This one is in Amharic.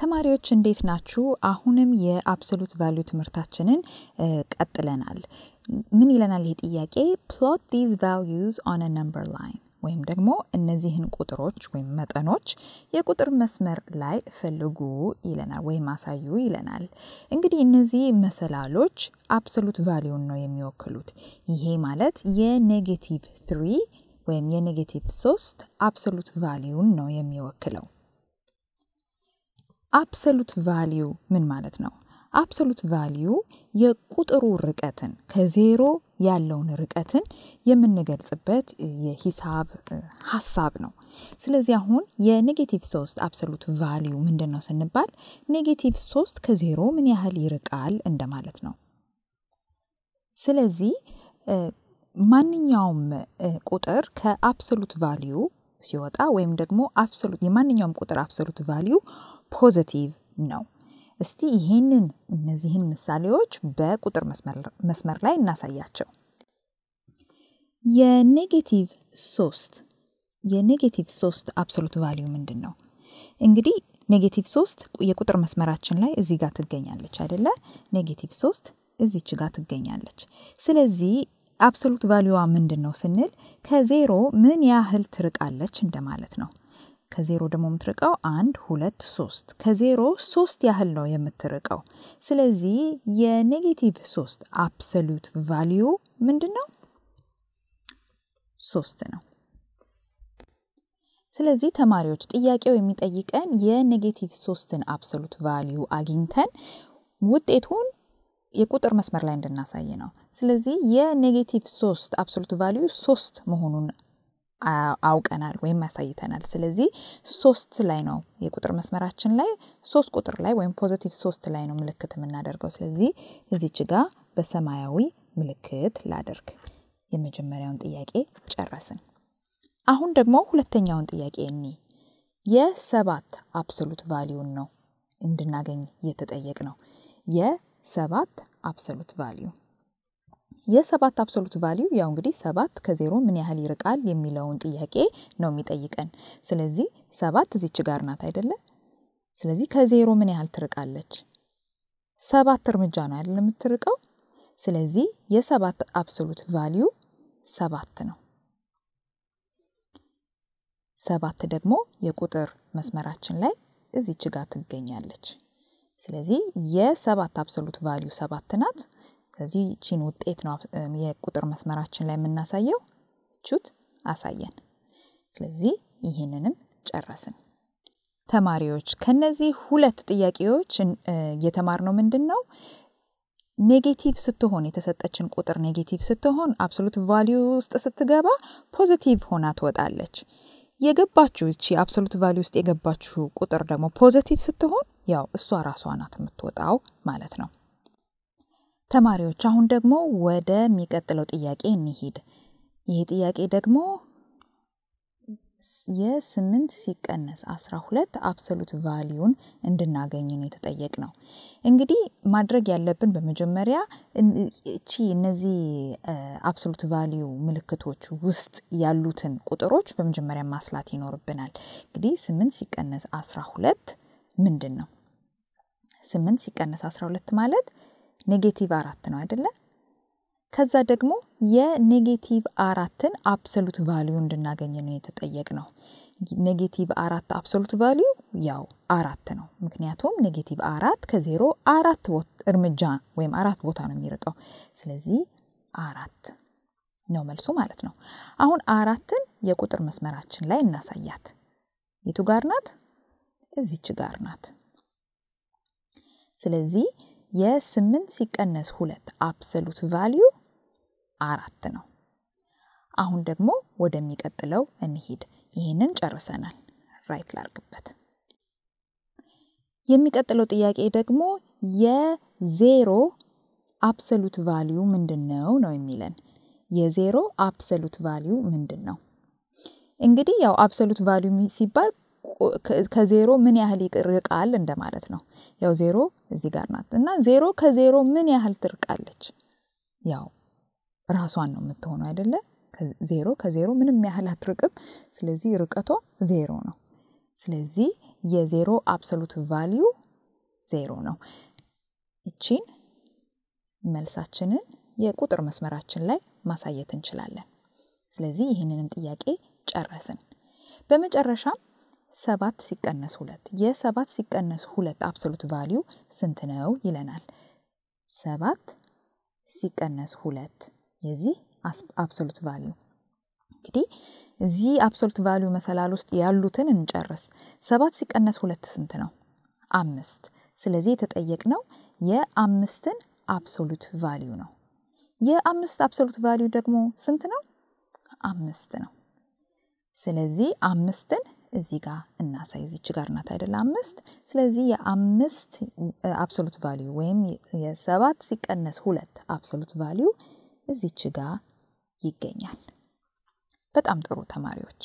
ተማሪዎች እንዴት ናችሁ? አሁንም የአብሶሉት ቫሊዩ ትምህርታችንን ቀጥለናል። ምን ይለናል ይህ ጥያቄ? ፕሎት ዲዝ ቫልዩዝ ኦን ነምበር ላይን ወይም ደግሞ እነዚህን ቁጥሮች ወይም መጠኖች የቁጥር መስመር ላይ ፈልጉ ይለናል ወይም አሳዩ ይለናል። እንግዲህ እነዚህ መሰላሎች አብሶሉት ቫሊዩን ነው የሚወክሉት። ይሄ ማለት የኔጌቲቭ ትሪ ወይም የኔጌቲቭ ሶስት አብሶሉት ቫሊዩን ነው የሚወክለው። አብሶሉት ቫሊዩ ምን ማለት ነው? አብሶሉት ቫሊዩ የቁጥሩ ርቀትን ከዜሮ ያለውን ርቀትን የምንገልጽበት የሂሳብ ሀሳብ ነው። ስለዚህ አሁን የኔጌቲቭ ሶስት አብሶሉት ቫሊዩ ምንድን ነው ስንባል ኔጌቲቭ ሶስት ከዜሮ ምን ያህል ይርቃል እንደማለት ነው። ስለዚህ ማንኛውም ቁጥር ከአብሶሉት ቫሊዩ ሲወጣ ወይም ደግሞ የማንኛውም ቁጥር አብሶሉት ቫሊዩ ፖዘቲቭ ነው። እስቲ ይህንን እነዚህን ምሳሌዎች በቁጥር መስመር ላይ እናሳያቸው። የኔጌቲቭ ሶስት የኔጌቲቭ ሶስት አብሶሉት ቫሊዩ ምንድን ነው? እንግዲህ ኔጌቲቭ ሶስት የቁጥር መስመራችን ላይ እዚህ ጋር ትገኛለች አይደለ? ኔጌቲቭ ሶስት እዚች ጋር ትገኛለች። ስለዚህ አብሶሉት ቫሊዩዋ ምንድን ነው ስንል ከዜሮ ምን ያህል ትርቃለች እንደማለት ነው። ከዜሮ ደግሞ የምትርቀው አንድ፣ ሁለት፣ ሶስት። ከዜሮ ሶስት ያህል ነው የምትርቀው። ስለዚህ የኔጌቲቭ ሶስት አብሶሉት ቫሊዩ ምንድን ነው? ሶስት ነው። ስለዚህ ተማሪዎች ጥያቄው የሚጠይቀን የኔጌቲቭ ሶስትን አብሶሉት ቫሊዩ አግኝተን ውጤቱን የቁጥር መስመር ላይ እንድናሳይ ነው። ስለዚህ የኔጌቲቭ ሶስት አብሶሉት ቫሊዩ ሶስት መሆኑን አውቀናል ወይም አሳይተናል። ስለዚህ ሶስት ላይ ነው የቁጥር መስመራችን ላይ ሶስት ቁጥር ላይ ወይም ፖዘቲቭ ሶስት ላይ ነው ምልክት የምናደርገው። ስለዚህ እዚች ጋ በሰማያዊ ምልክት ላደርግ። የመጀመሪያውን ጥያቄ ጨረስን። አሁን ደግሞ ሁለተኛውን ጥያቄ እኒ የሰባት አብሶሉት ቫሊዩን ነው እንድናገኝ እየተጠየቅ ነው። የሰባት አብሶሉት ቫሊዩ የሰባት አብሶሉት ቫሊዩ ያው እንግዲህ ሰባት ከዜሮ ምን ያህል ይርቃል የሚለውን ጥያቄ ነው የሚጠይቀን። ስለዚህ ሰባት እዚች ጋር ናት አይደለ? ስለዚህ ከዜሮ ምን ያህል ትርቃለች? ሰባት እርምጃ ነው አይደል የምትርቀው? ስለዚህ የሰባት አብሶሉት ቫሊዩ ሰባት ነው። ሰባት ደግሞ የቁጥር መስመራችን ላይ እዚች ጋር ትገኛለች። ስለዚህ የሰባት አብሶሉት ቫሊዩ ሰባት ናት። ስለዚህ ቺን ውጤት ነው የቁጥር መስመራችን ላይ የምናሳየው። ቹት አሳየን። ስለዚህ ይህንንም ጨረስን። ተማሪዎች ከነዚህ ሁለት ጥያቄዎች ነው ምንድን ነው? ኔጌቲቭ ስትሆን የተሰጠችን ቁጥር ኔጌቲቭ ስትሆን አብሶሉት ቫሊዩ ውስጥ ስትገባ ፖዚቲቭ ሆና ትወጣለች። የገባችሁ እቺ አብሶሉት ቫሊዩ ውስጥ የገባችሁ ቁጥር ደግሞ ፖዚቲቭ ስትሆን ያው እሷ ራሷ ናት የምትወጣው ማለት ነው። ተማሪዎች አሁን ደግሞ ወደሚቀጥለው ጥያቄ እንሂድ። ይህ ጥያቄ ደግሞ የስምንት ሲቀነስ አስራ ሁለት አብሰሉት ቫሊዩን እንድናገኝ ነው የተጠየቅ ነው። እንግዲህ ማድረግ ያለብን በመጀመሪያ እቺ እነዚህ አብሶሉት ቫሊዩ ምልክቶች ውስጥ ያሉትን ቁጥሮች በመጀመሪያ ማስላት ይኖርብናል። እንግዲህ ስምንት ሲቀነስ አስራ ሁለት ምንድን ነው? ስምንት ሲቀነስ አስራ ሁለት ማለት ኔጌቲቭ አራት ነው አይደለ? ከዛ ደግሞ የኔጌቲቭ አራትን አብሶሉት ቫሊዩ እንድናገኝ ነው የተጠየቅ ነው። ኔጌቲቭ አራት አብሶሉት ቫሊዩ ያው አራት ነው። ምክንያቱም ኔጌቲቭ አራት ከዜሮ አራት እርምጃ ወይም አራት ቦታ ነው የሚርቀው። ስለዚህ አራት ነው መልሱ ማለት ነው። አሁን አራትን የቁጥር መስመራችን ላይ እናሳያት። የቱ ጋር ናት? እዚች ጋር ናት። ስለዚህ የስምንት ሲቀነስ ሁለት አብሶሉት ቫሊዩ አራት ነው። አሁን ደግሞ ወደሚቀጥለው እንሂድ። ይህንን ጨርሰናል። ራይት ላርግበት። የሚቀጥለው ጥያቄ ደግሞ የዜሮ አብሶሉት ቫሊዩ ምንድን ነው ነው የሚለን። የዜሮ አብሶሉት ቫሊዩ ምንድን ነው? እንግዲህ ያው አብሶሉት ቫሊዩ ሲባል ከዜሮ ምን ያህል ይርቃል እንደማለት ነው። ያው ዜሮ እዚህ ጋር ናት እና ዜሮ ከዜሮ ምን ያህል ትርቃለች? ያው ራሷን ነው የምትሆነው አይደለ? ዜሮ ከዜሮ ምንም ያህል አትርቅም። ስለዚህ ርቀቷ ዜሮ ነው። ስለዚህ የዜሮ አብሶሉት ቫሊዩ ዜሮ ነው። እቺን መልሳችንን የቁጥር መስመራችን ላይ ማሳየት እንችላለን። ስለዚህ ይህንንም ጥያቄ ጨረስን። በመጨረሻም ሰባት ሲቀነስ ሁለት የሰባት ሲቀነስ ሁለት አብሶሉት ቫሊዩ ስንት ነው ይለናል። ሰባት ሲቀነስ ሁለት የዚህ አብሶሉት ቫሊዩ እንግዲህ እዚህ አብሶሉት ቫሊዩ መሰላል ውስጥ ያሉትን እንጨርስ። ሰባት ሲቀነስ ሁለት ስንት ነው? አምስት። ስለዚህ የተጠየቅነው የአምስትን አብሶሉት ቫሊዩ ነው። የአምስት አብሶሉት ቫሊዩ ደግሞ ስንት ነው? አምስት ነው። ስለዚህ አምስትን እዚህ ጋር እናሳይ። እዚች ጋር ናት አይደለ? አምስት። ስለዚህ የአምስት አብሶሉት ቫሊዩ ወይም የሰባት ሲቀነስ ሁለት አብሶሉት ቫሊዩ እዚች ጋር ይገኛል። በጣም ጥሩ ተማሪዎች